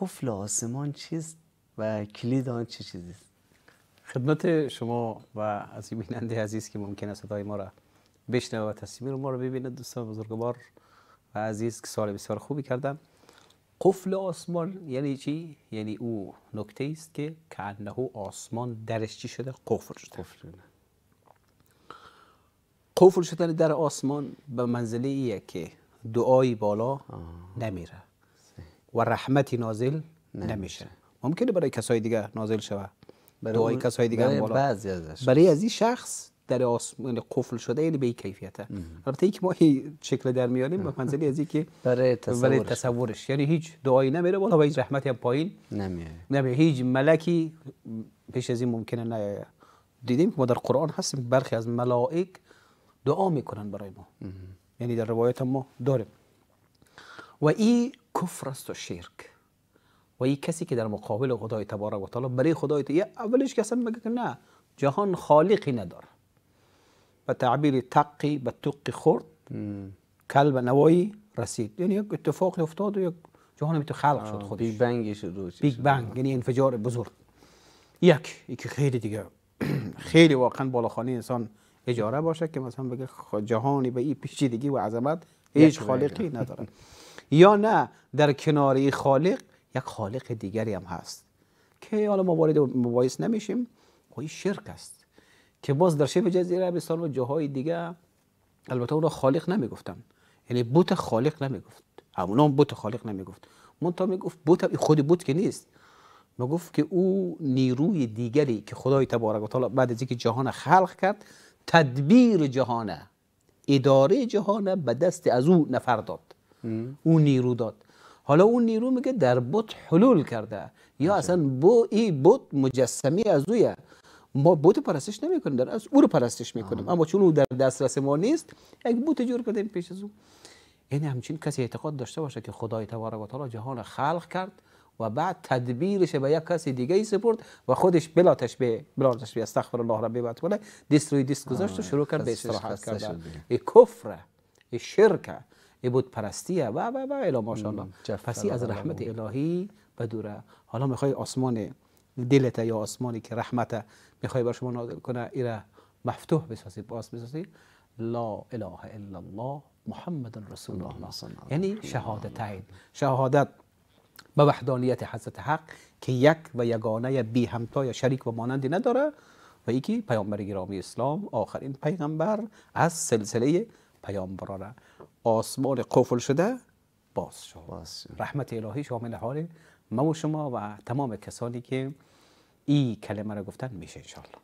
قفل آسمان چیست و کلید آن چه چیزی است خدمت شما و از بیننده عزیز که ممکن است صدای ما را بشنوه و تصویر ما را ببیند دوستان بزرگوار و عزیز که سال بسیار خوبی کردن قفل آسمان یعنی چی یعنی او نکته است که او آسمان درش چی شده قفل شده قفل, قفل شدن در آسمان به منزله ایه که دعای بالا نمیره و رحمتی نازل نمیشه ممکنه برای کسای دیگه نازل شود برای کسای دیگه برای, بعضی ازش برای از این شخص در آسمان یعنی قفل شده یعنی به این کیفیته البته یک ما شکل در میاریم به منزلی از که برای تصورش. یعنی هیچ دعایی نمیره بالا و هیچ رحمتی هم پایین نمیاد هیچ ملکی پیش از این ممکنه نه دیدیم که ما در قرآن هستیم برخی از ملائک دعا میکنن برای ما یعنی در روایت ما داریم و این کفر است و شرک و یک کسی که در مقابل خدای تبارک و تعالی برای خدای یه اولش کسی میگه که نه جهان خالقی نداره به تعبیر تقی به توق خورد کلب نوایی رسید یعنی یک اتفاق افتاد و یک جهان تو خلق شد خودش بیگ بنگ شد بیگ بنگ یعنی انفجار بزرگ یک یکی خیلی دیگه خیلی واقعا بالاخانه انسان اجاره باشه که مثلا بگه جهانی به این پیچیدگی و عظمت هیچ خالقی نداره یا نه در کناری خالق یک خالق دیگری هم هست که حالا ما وارد مباحث نمیشیم و خب شرک است که باز در شبه جزیره عربستان و جاهای دیگه البته اون را خالق نمیگفتن یعنی بوت خالق نمیگفت همون هم بوت خالق نمیگفت من تا میگفت بوت خود بوت که نیست گفت که او نیروی دیگری که خدای تبارک و تعالی بعد از اینکه جهان خلق کرد تدبیر جهانه اداره جهانه به دست از او نفر داد او نیرو داد حالا اون نیرو میگه در بوت حلول کرده یا اصلا بو ای بت مجسمی از اویه ما بت پرستش نمیکنیم در از او رو پرستش میکنیم اما چون او در دسترس ما نیست یک بوت جور کردیم پیش از او یعنی همچین کسی اعتقاد داشته باشه که خدای تبارک و تعالی جهان خلق کرد و بعد تدبیرش به یک کسی دیگه ای سپرد و خودش بلا تشبیه بلا تشبیه استغفر الله ربی بعد کنه دیست روی دیست گذاشت و شروع کرد به استراحت کردن کفره شرکه بود پرستیه و و و الا ماشاءالله پسی از رحمت الهی بدوره حالا میخوای آسمان دلت یا آسمانی که رحمت میخوای بر شما نازل کنه را مفتوح بسازی باز بسازی لا اله الا الله محمد رسول الله یعنی شهادتین شهادت به وحدانیت حضرت حق که یک و یگانه بی همتا یا شریک و مانندی نداره و یکی پیامبر گرامی اسلام آخرین پیغمبر از سلسله پیامبران آسمان قفل شده باز شد, رحمت الهی شامل حال ما و شما و تمام کسانی که این کلمه را گفتن میشه انشاءالله